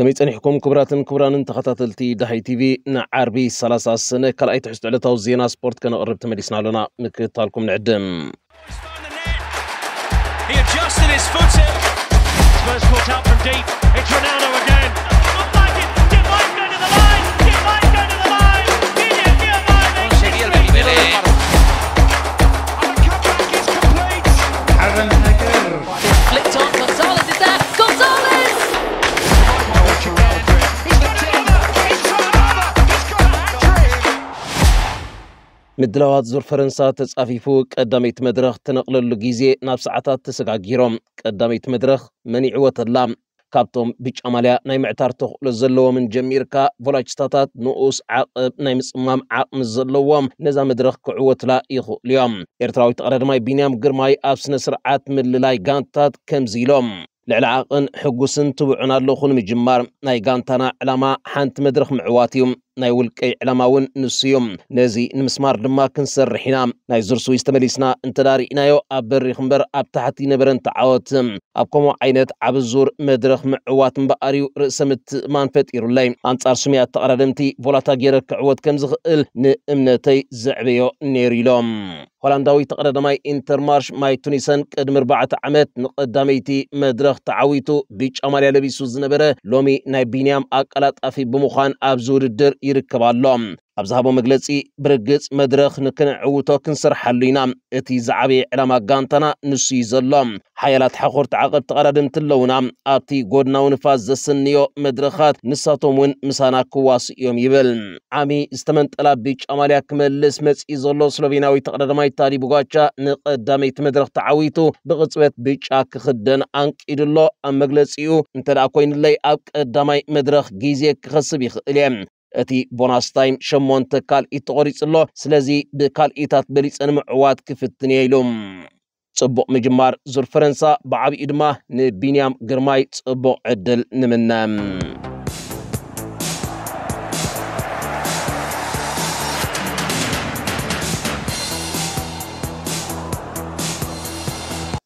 كمي تنحكم كبرات كبران تخطاتلتي دحي تي في نعربي سلاسة السنة كلا اي تحسد على توزينا سبورت كان قرب تمرسنا لنا مكتالكم نعدم He adjusted his footing. First caught out from deep. It's Ronaldo again. مدلوات زور فرنسا تصافيفو قداميت مدرخ تنقلل غيزي ناب ساعات تسغاغيروم قداميت مدرخ مني عوت اللام كابتوم بيچ اماليا ناي معتار تخل زلو من جميركا فولاجستاتات نؤس عقب ناي مصمام عقم زلو نزا مدرخ كعوت لا يخو اليوم ارتراوي تقرر ماي بينيام قرماي ابسن سرعات من للاي غانتات كم زيلوم لعل عقن حقوسن تبعنا اللوخون مجمار ناي غانتانا علاما حانت مدرخ معواتيوم ناي ولكي علماون نسيوم نزي نمسمار دما كنسر حينام ناي زرسو يستمليسنا انتداري نايو أبري خمبر أبتحتي نبرن تعاوتم أبكمو عينات عبزور مدرخ معوات مباريو رسمت مانفت إيرولي أنتار سمية تقردمتي فولاتا جيرك عوات كمزغ إل نأمنتي زعبيو نيريلوم هولانداوي تقردماي انتر مارش ماي تونيسان كدمر بعت عمت نقدميتي مدرخ تعاويتو بيج أماليا لبيسوز نبرة لومي ناي بينيام أكالات أفي بمخان أبزور يركب اللوم أبزهاب مجلسي برقز مدرخ نكن عوتو كنسر حلينا إتي زعبي علما قانتنا نسيز اللوم حيالات حقور تعقب تقردم تلونا أبتي قودنا ونفاز زسنيو مدرخات نساتو من مسانا كواس يوم يبل عمي استمن تلاب بيش أماليا كمل اسمس إزولو سلوفيناوي تقرد ماي تاري بغاچا نقدامي تمدرخ تعويتو بغزوات بيش أك خدن أنك إدلو أم مجلسيو انتر أكوين اللي أبك داماي مدرخ جيزيك خصبي خليم እቲ ቦናስ ታይም ሸሞንተ ካልኢት ተቆሪፅ ኣሎ ስለዚ ብካልኢታት በሊፀን ምዕዋት ክፍትን እየ ኢሎም ጽቡቕ ምጅማር ዙር ፈረንሳ ብዓብኡ ድማ ንቢንያም ግርማይ ጽቡቕ ዕድል ንምነም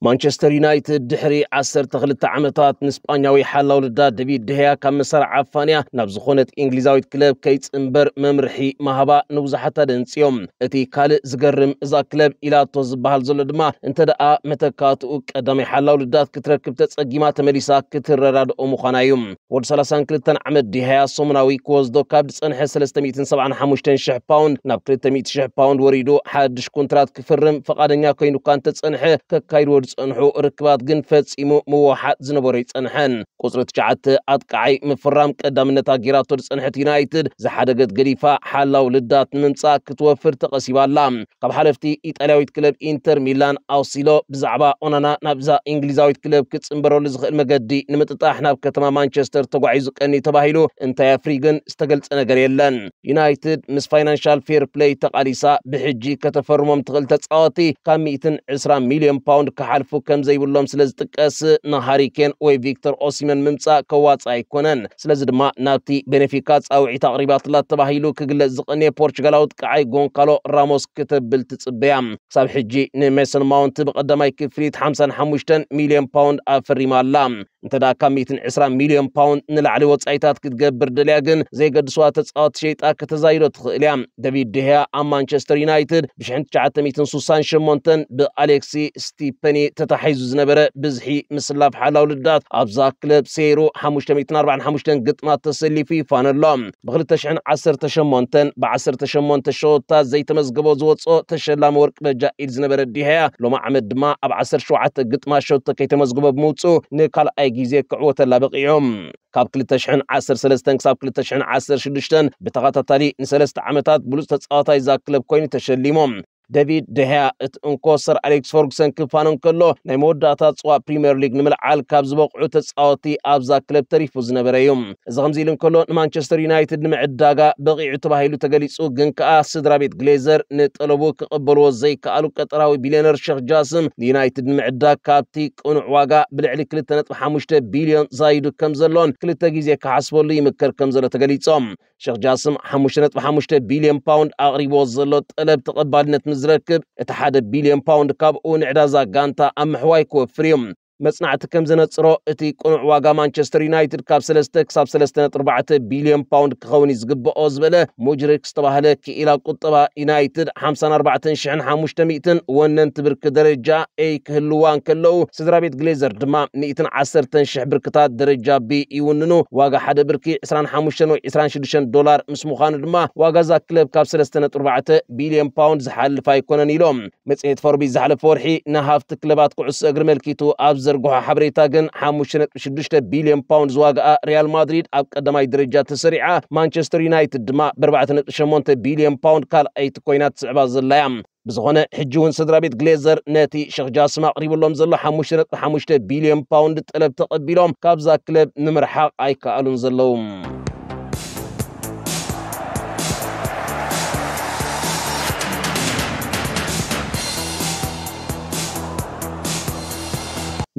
ማንቸስተር ዩናይትድ ድሕሪ 12 ዓመታት ንስጳኛዊ ሓላው ልዳ ደቢድ ድህያ ካብ መሰራዕ ዓፋንያ ናብ ዝኾነት እንግሊዛዊት ክለብ ከይፅምበር መምርሒ ማህባ ንብዙሓት ኣደንፅዮም እቲ ካልእ ዝገርም እዛ ክለብ ኢላቶ ዝበሃል ዘሎ ድማ እንተ ደኣ መተካትኡ ቀዳማይ ሓላው ልዳት ክትረክብ ተፀጊማ ተመሊሳ ክትረዳድኦ ምዃና እዩ ወዲ 32 ዓመት ድህያ ሶሙናዊ ክወስዶ ካብ ዝፀንሐ 375,000 ፓውንድ ናብ 200,000 ፓውንድ ወሪዱ ሓድሽ ኮንትራት ክፍርም ፈቓደኛ ኮይኑካ እንተፀንሐ ከካይድ ወድፅ ዝጸንሑ ርክባት ግን ፈጺሙ ምወሓጥ ዝነበሩ ይጸንሐን ቁፅሪ ትሽዓተ ኣጥቃዓይ ምፍራም ቀዳምነት ኣጊራቶ ዝጸንሐት ዩናይትድ ዝሓደገት ገዲፋ ሓላው ልዳት ንምምጻእ ክትወፍር ተቐሲባላ ካብ ሓለፍቲ ኢጣልያዊት ክለብ ኢንተር ሚላን ኣውሲሎ ብዛዕባ ኦናና ናብዛ እንግሊዛዊት ክለብ ክጽንበረሉ ዝኽእል መገዲ ንምጥጣሕ ናብ ከተማ ማንቸስተር ተጓዒዙ ቀኒ ተባሂሉ እንታይ ኣፍሪ ግን ዝተገልጸ ነገር የለን ዩናይትድ ምስ ፋይናንሻል ፌር ፕሌይ ተቓሊሳ ብሕጂ ከተፈርሞም ትኽእል ተጻወቲ ካብ 120 ሚልዮን ፓውንድ ክሓልፍ حلفو كم زي بلوم سلز تكاس نهاري كان وي فيكتور اوسيمان ممسا كوات ايكونان سلز دما نابتي بنفيكات او عي تقريبات لا تباهيلو كقل زقني بورتغال او تقعي قون قالو راموس كتب بلتس بيام ساب حجي نيميسن ماونت بقدم اي كفريت حمسان حموشتن مليون باوند افري مالام انتدا كم 120 مليون باوند نلعلي وطايتات كتقبر دلياغن زي قد سواتت سقاط شيطا كتزايرو تخيليام دافيد ديهيا عم مانشستر يونايتد بشحن تشعة 160 شمونتن بأليكسي ستيباني تتحيزو زنبرة بزحي مثل لاف حالا ولدات ابزا كلب سيرو حموشتا 104 حموشتا قطمات تسلي في فان اللوم بغلت تشحن عصر تشمونتن بعصر تشمونت الشوطة زي تمزقبو زوطسو تشلام ورق بجائل زنبرة ديهيا لو ما عمد ما ابعصر شوعة قطمات شوطة كي تمزقبو بموتسو نيكال اي ግዜ ክዕወተላ በቂዖም ካብ 213 ክሳብ 216 ብተኸታታሊ ንሰለስተ ዓመታት ብሉፅ ተፃዋታይ ዛ ክለብ ኮይኑ ተሸሊሞም دافيد دهيا انكسر أليكس فورغسون كفانن كله ناي موداتا صوا بريمير ليج نملعال كاب زبقعو تጻወቲ ኣብዛ ክለብ ተሪፉ ዝነበረ እዮም እዚ ከምዚ ኢሉ እንከሎ ንማንቸስተር ዩናይትድ ንምዕዳጋ በቂዑ ተባሂሉ ተገሊጹ ግን ከዓ ስድራ ቤት ግሌዘር ንጠለቡ ክቕበልዎ ዘይከኣሉ ቀጠራዊ ቢልዮነር ሸክ ጃስም ንዩናይትድ ንምዕዳግ ካብቲ ቅኑዕ ዋጋ ብልዕሊ 2.5 ቢልዮን ዛይዱ ከም ዘሎን ክልተ ግዜ ክሓስበሉ ይምከር ከም ዘሎ ተገሊጾም ሸክ ጃስም 5.5 ቢልዮን ፓውንድ ኣቕሪቦ ዘሎ ጠለብ ተቐባልነት ከም ዝረክብ እቲ ሓደ ቢልዮን ፓውንድ ካብኡ ንዕዳዛ ጋንታ ኣብ ምሕዋይ ክወፍር እዮም መጽናዕቲ ከም ዘነፅሮ እቲ ቁኑዕ ዋጋ ማንቸስተር ዩናይትድ ካብ 3 ክሳብ 34 ቢልዮን ፓውንድ ክኸውን እዩ ዝግብኦ ዝበለ ሞጅሪክ ዝተባህለ ክኢላ ቁጠባ ዩናይትድ 54500 ወነንቲ ብርኪ ደረጃ ኤይ ክህልዋ እንከለዉ ስድራ ቤት ግሌዘር ድማ 11,000 ብርክታት ደረጃ ቢ ይውንኑ ዋጋ ሓደ ብርኪ 25 ወይ 26 ዶላር ምስ ምዃኑ ድማ ዋጋ ዛ ክለብ ካብ 34 ቢልዮን ፓውንድ ዝሓልፍ ኣይኮነን ኢሎም መጽሔት ፈርቢ ዝሓለፈ ወርሒ ንሃፍቲ ክለባት ኩዕሶ እግሪ መልኪቱ ኣብ ዘርግሖ ሓበሬታ ግን 56 ቢልዮን ፓውንድ ዝዋግኣ ሪያል ማድሪድ ኣብ ቀዳማይ ደረጃ ተሰሪዓ ማንቸስተር ዩናይትድ ድማ ብ48 ቢልዮን ፓውንድ ካልኣይቲ ኮይና ትስዕባ ዘለያ ብዝኾነ ሕጂ እውን ስድራ ቤት ግሌዘር ነቲ ሸክ ጃስማ ኣቕሪብሎም ዘሎ 55 ቢልዮን ፓውንድ ጠለብ ተቐቢሎም ካብዛ ክለብ ንምርሓቕ ኣይከኣሉን ዘለዉ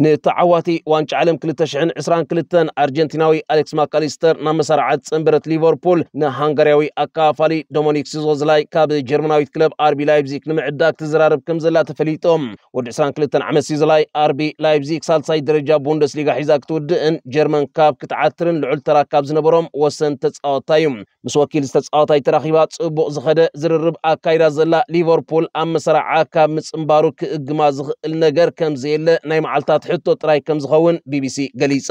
ንተዓዋቲ ዋንጫ ዓለም 222 ኣርጀንቲናዊ ኣሌክስ ማካሊስተር ናብ መሰራዓት ፅንብረት ሊቨርፑል ንሃንጋርያዊ ኣካፋሊ ዶሞኒክ ሲዞዝ ላይ ካብ ጀርመናዊት ክለብ ኣርቢ ላይፕዚግ ንምዕዳግ ትዘራርብ ከም ዘላ ተፈሊጦም ወዲ 22 ዓመት ሲዞ ላይ ኣርቢ ላይፕዚግ ሳልሳይ ደረጃ ቡንደስሊጋ ሒዛ ክትውድእን ጀርመን ካብ ክትዓትርን ልዑል ተራ ካብ ዝነበሮም ወሰን ተፃወታ እዩ ምስ ወኪል ዝተፃወታይ ተራኺባ ፅቡቕ ዝኸደ ዝርርብ ኣካይዳ ዘላ ሊቨርፑል ኣብ መሰራዓ ካብ ምፅምባሩ ክእግማ ዝኽእል ነገር ከምዘየለ ናይ መዓልታት ሕቶ ጥራይ ከም ዝኸውን ቢቢሲ ገሊጻ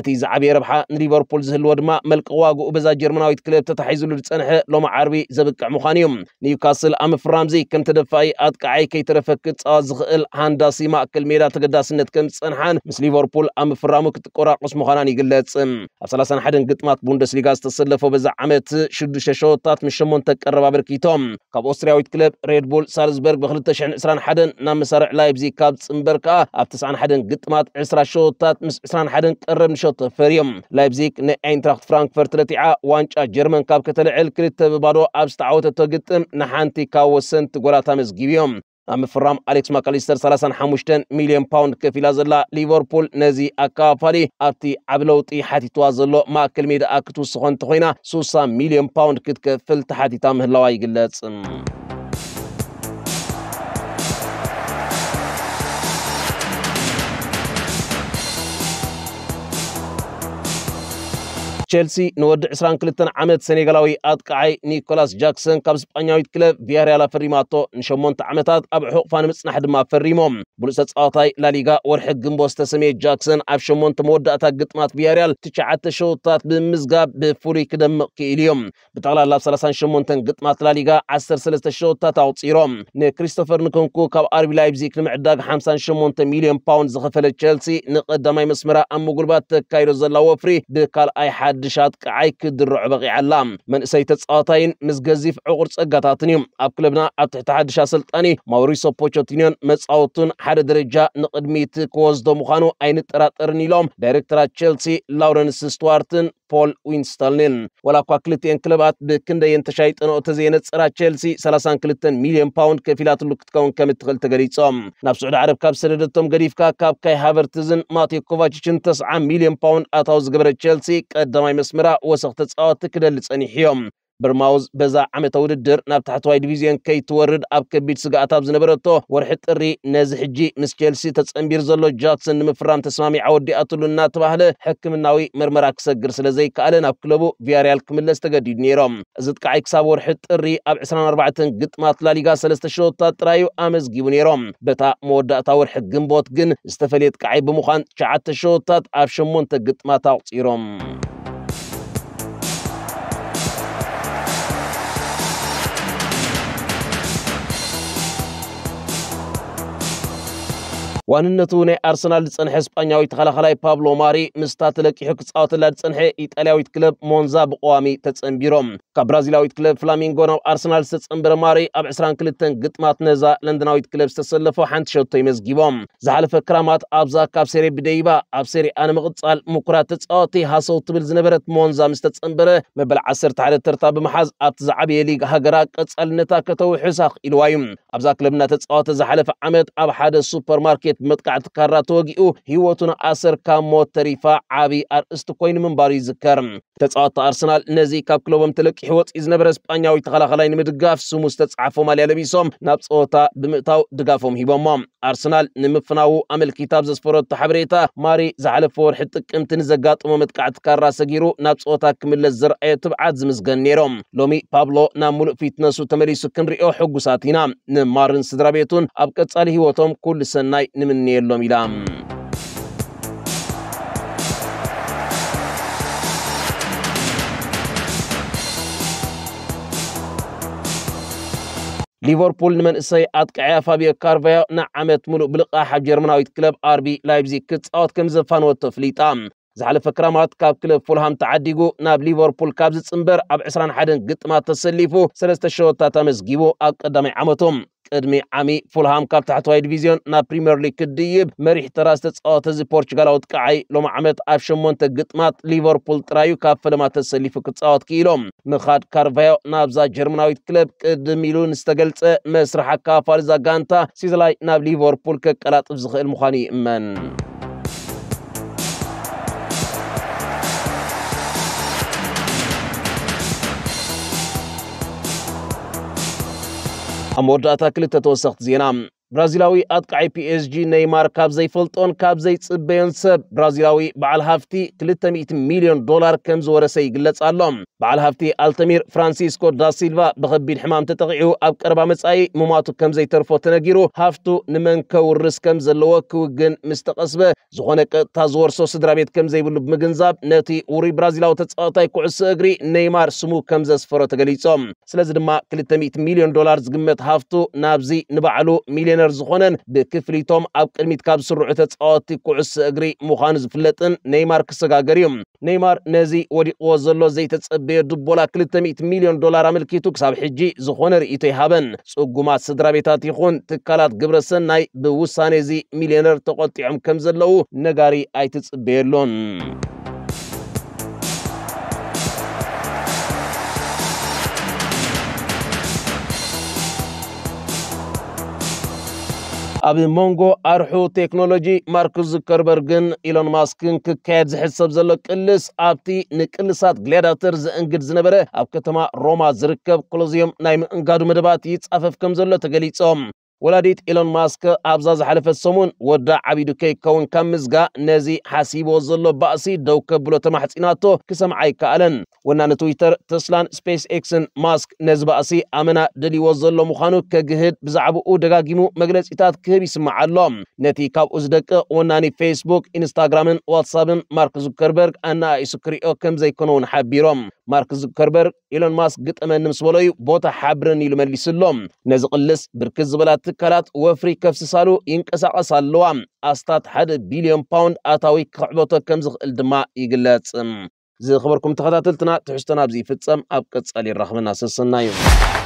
እቲ ዝዓበየ ረብሓ ንሊቨርፑል ዝህልዎ ድማ መልቂ ዋግኡ በዛ ጀርመናዊት ክለብ ተታሒዙሉ ዝፀንሐ ሎማ ዓርቢ ዘብቅዕ ምዃኑ እዮም ኒውካስል ኣብ ምፍራምዚ ከም ተደፋኢ ኣጥቃዓይ ከይተረፈ ክፃወት ዝኽእል ሃንዳ ሲማ እክል ሜዳ ተገዳስነት ከም ዝፀንሓን ምስ ሊቨርፑል ኣብ ምፍራሙ ክትቆራቁስ ምዃናን ይግለጽ ኣብ 31 ግጥማት ቡንደስሊጋ ዝተሰለፈው በዛ ዓመት 6 ሸወታት ምስ 8 ቀረብ ኣበርኪቶም ካብ ኦስትሪያዊት ክለብ ሬድቡል ሳልዝበርግ ብ2021 ናብ መሳርዕ ላይብዚ ካብ ፅምበር ከዓ ኣብ 91 ግጥማት 20 ሸወታት ምስ 21 ቀረብ ንሸ ምሸት ፈርዮም ላይፕዚግ ንኤንትራክት ፍራንክፈርት ረቲዓ ዋንጫ ጀርመን ካብ ከተልዕል ክልተ ብባዶ ኣብ ዝተዓወተቶ ግጥም ንሓንቲ ካብ ወሰንቲ ጎላት ኣመስጊብ እዮም ኣብ ምፍራም ኣሌክስ ማካሊስተር 35 ሚልዮን ፓውንድ ከፍ ኢላ ዘላ ሊቨርፑል ነዚ ኣከፋፋሊ ኣብቲ ዓብ ለውጢ ሓቲትዋ ዘሎ ማእከል ሜዳ ክትውስኾ እንተ ኮይና 60 ሚልዮን ፓውንድ ክትከፍል ተሓቲታ ምህላዋ ይግለጽ ቸልሲ ንወዲ 22 ዓመት ሰኔጋላዊ ኣጥቃዓይ ኒኮላስ ጃክሰን ካብ ስጳኛዊት ክለብ ቪያርያል ፈሪማቶ ን8 ዓመታት ኣብ ሕቑፋ ንምጽናሕ ድማ ፈሪሞም ብሉእ ተጻዋታይ ላሊጋ ወርሒ ግንቦት ዝተሰመየ ጃክሰን ኣብ 8 መወዳእታ ግጥማት ቪያርያል ትሽዓተ ሸውታት ብምዝጋብ ብፍሉይ ክደምቕ ክኢሉ እዮም ብጠቕላላ 38 ግጥማት ላሊጋ 13 ሸውታት ኣውፂሮም ንክሪስቶፈር ንኮንኩ ካብ ኣርቢ ላይፕዚግ ንምዕዳግ 58 ሚልዮን ፓውንድ ዝኸፈለ ቸልሲ ንቐዳማይ መስመራ ኣብ ምጉልባት ተካይዶ ዘላ ወፍሪ ብካልኣይ ሓድ ሓድሻት ቃዓይ ክድርዑ በቂዓ ኣላ መንእሰይ ተፃዋታይን ምስ ገዚፍ ዕቑር ፀጋታትን እዩ ኣብ ክለብና ኣብ ትሕቲ ሓድሻ ስልጣኒ ማውሪሶ ፖቾቲኖን መፃወቱን ሓደ ደረጃ ንቅድሚት ክወስዶ ምዃኑ ኣይንጠራጠርን ኢሎም ዳይሬክተራት ቸልሲ ላውረንስ ስቱዋርትን ፖል ዊንስተንን ወላ እኳ ክልትኤን ክለባት ብክንደየን ተሻይጠን ተዘየነፅራ ቸልሲ 32 ሚልዮን ፓውንድ ከፊላትሉ ክትከውን ከም እትኽእል ተገሊፆም ናብ ስዑድ ዓረብ ካብ ሰደደቶም ገዲፍካ ካብ ካይ ሃቨርትዝን ማቴ ኮቫችችን 90 ሚልዮን ፓውንድ ኣታዊ ዝገበረ ቸልሲ ቀዳማይ ናይ መስመራ ወሰኽ ተፃወት ክደሊ ፀኒሕ እዮም ብርማውዝ በዛ ዓመት ውድድር ናብ ታሕተዋይ ዲቪዝዮን ከይትወርድ ኣብ ከቢድ ስጋኣት ኣብ ዝነበረቶ ወርሒ ጥሪ ነዚ ሕጂ ምስ ቸልሲ ተፀንቢር ዘሎ ጃክሰን ንምፍራም ተስማሚዓ ወዲኣትሉ እናተባህለ ሕክምናዊ ምርመራ ክሰግር ስለ ዘይከኣለ ናብ ክለቡ ቪያርያል ክምለስ ተገዲዱ ነይሮም እዚ ጥቃዓይ ክሳብ ወርሒ ጥሪ ኣብ 24 ግጥማት ላሊጋ ሰለስተ ሸወታት ጥራዩ ኣመዝጊቡ ነይሮም በታ መወዳእታ ወርሒ ግንቦት ግን ዝተፈለየ ጥቃዓይ ብምዃን ሸዓተ ሸወታት ኣብ 8 ግጥማት ኣቕፂሮም ዋንነቱ ናይ ኣርሰናል ዝፀንሐ ስጳኛዊት ኸላኸላይ ፓብሎ ማሪ ምስታ ተለቂሑ ክፃወተላ ዝፀንሐ ኢጣልያዊት ክለብ ሞንዛ ብቐዋሚ ተፀንቢሮም ካብ ብራዚላዊት ክለብ ፍላሚንጎ ናብ ኣርሰናል ዝተፀንበረ ማሪ ኣብ 22 ግጥማት ነዛ ለንደናዊት ክለብ ዝተሰለፎ ሓንቲ ሸቶ ይመዝጊቦም ዝሓለፈ ክራማት ኣብዛ ካብ ሴሬ ብደይባ ኣብ ሴሬ ኣ ንምቕፃል ምኩራት ተፃወቲ ሃሰው ትብል ዝነበረት ሞንዛ ምስ ተፀንበረ መበል 11 ተርታ ብምሓዝ ኣብቲ ዝዓበየ ሊግ ሃገራ ቀፃልነታ ከተውሕሳ ክኢልዋ እዩ ኣብዛ ክለብ እናተፃወተ ዝሓለፈ ዓመት ኣብ ሓደ ሱፐርማርኬት መጥቃዕቲ ካራ ተወጊኡ ህይወቱን ኣሰር ካብ ሞት ተሪፋ ዓብዪ ኣርእስቲ ኮይኑ ምንባሩ ይዝከር ተጻወቲ ኣርሰናል ነዚ ካብ ክለቦም ተለቂሑ ወፂኡ ዝነበረ ስጳኛዊ ተኸላኸላይ ንምድጋፍ ስሙ ዝተጻሕፎ ማልያ ለቢሶም ናብ ፀወታ ብምእታው ድጋፎም ሂቦሞም ኣርሰናል ንምፍናው ኣመልኪታ ኣብ ዘስፈረቶ ሓበሬታ ማሪ ዝሓለፈ ወርሒ ጥቅምቲ ንዘጋጥሞ መጥቃዕቲ ካራ ሰጊሩ ናብ ፀወታ ክምለስ ዝረኣየ ትብዓት ዝምስገን ነይሮም ሎሚ ፓብሎ ናብ ሙሉእ ፊትነሱ ተመሊሱ ክንሪኦ ሕጉሳት ኢና ንማርን ስድራ ቤቱን ኣብ ቀጻሊ ሂወቶም ኩሉ ሰናይ ንምንየሎም ኢላ ليفربول من اسي اتقع فابيو كارفايو نع عمت ملو بلقاح جرمناويت كلب ار بي لايبزي كتس اوت كمزفان وتفليتام زعل فكرامات كاب كلب فولهام تعديقو ناب ليفربول كابز تسمبر اب عسران حدن قط ما تسليفو سلست الشوطة تامز جيبو اقدامي عمتهم ቅድሚ ዓሚ ፉልሃም ካብ ታሕተዋይ ዲቪዝዮን ናብ ፕሪምየር ሊግ ክድይብ መሪሕ ተራ ዝተፃወተ እዚ ፖርቹጋላዊ ጥቃዓይ ሎሚ ዓመት ኣብ ሸሞንተ ግጥማት ሊቨርፑል ጥራዩ ካብ ፈለማት ተሰሊፉ ክፃወት ክኢሎም ምኻድ ካርቫዮ ናብዛ ጀርመናዊት ክለብ ቅድም ኢሉ ንዝተገልፀ መስራሕ ኣካፋሊ ዛጋንታ ሲዝላይ ናብ ሊቨርፑል ከቀላጥፍ ዝኽእል ምዃኑ ይእመን ኣብ መወዳእታ ክልተ ተወሰኽቲ ዜና ብራዚላዊ ኣጥቃዓይ ፒኤስጂ ነይማር ካብ ዘይፈልጦን ካብ ዘይፅበዮን ሰብ ብራዚላዊ በዓል ሃፍቲ 200 ሚልዮን ዶላር ከም ዝወረሰ ይግለጽ ኣሎ በዓል ሃፍቲ ኣልተሚር ፍራንሲስኮ ዳሲልቫ ብኸቢድ ሕማም ተጠቂዑ ኣብ ቀረባ መጻኢ ሙማቱ ከም ዘይተርፎ ተነጊሩ ሃፍቱ ንመንከው ርስ ከም ዘለዎ ክውግን ምስ ተቐስበ ዝኾነ ቀጥታ ዝወርሶ ስድራ ቤት ከም ዘይብሉ ብምግንዛብ ነቲ ውሩይ ብራዚላዊ ተጻዋታይ ኩዕሶ እግሪ ነይማር ስሙ ከም ዘስፈሮ ተገሊጾም ስለዚ ድማ 200 ሚልዮን ዶላር ዝግመት ሃፍቱ ናብዚ ንባዕሉ ሚልዮን ሚልዮነር ዝኾነን ብክፍሊቶም ኣብ ቅድሚት ካብ ዝስርዑ ተፃወቲ ኩዕሶ እግሪ ምዃኑ ዝፍለጥን ነይማር ክሰጋገር እዩ ነይማር ነዚ ወዲቕዎ ዘሎ ዘይተፀበየ ድቦላ 200 ሚልዮን ዶላር ኣመልኪቱ ክሳብ ሕጂ ዝኾነ ርእቶ ይሃበን ጽጉማት ስድራ ቤታት ይኹን ትካላት ግብረ ሰናይ ብውሳነ እዚ ሚልዮነር ተቆጢዖም ከም ዘለዉ ነጋሪ ኣይትፅበየሎን ኣብ መንጎ ኣርሑ ቴክኖሎጂ ማርክ ዙከርበርግን ኢሎን ማስክን ክካየድ ዝሕሰብ ዘሎ ቅልስ ኣብቲ ንቅልሳት ግሌዳተር ዝእንግድ ዝነበረ ኣብ ከተማ ሮማ ዝርከብ ኩለዚኦም ናይ ምእንጋዱ መደባት ይጻፈፍ ከም ዘሎ ተገሊጾም ولاديت إيلون ماسك أبزاز حلف السمون ودع عبيدو كي كون كمزغا نزي حاسيب وزلو بأسي دوك بلو تمحت إناتو كسم عيكا ألن ونان تويتر تسلان سبيس إكسن ماسك نزي بأسي أمنا دلي وزلو مخانو كجهد بزعبو أو دقاقيمو مجلس إتاد كهبي سمع اللوم نتي كاب أزدك وناني فيسبوك إنستاغرامن واتسابن مارك زوكربرغ أنا إيسو كريو كمزي كنون حبيروم مارك زوكربرغ إيلون ماسك قد أمن نمسولوي بوتا حبرن يلو مجلس اللوم نزي قلس بركز بلات تكالات وفري كفس كفسسالو ينكسا قصالوام أستاد حد بليون باوند أتاوي كعبوتو كمزغ الدماء يقلات زي خبركم تخداتلتنا تحشتنا بزي فتسام أبكتس ألي الرحمن ناسسنا يوم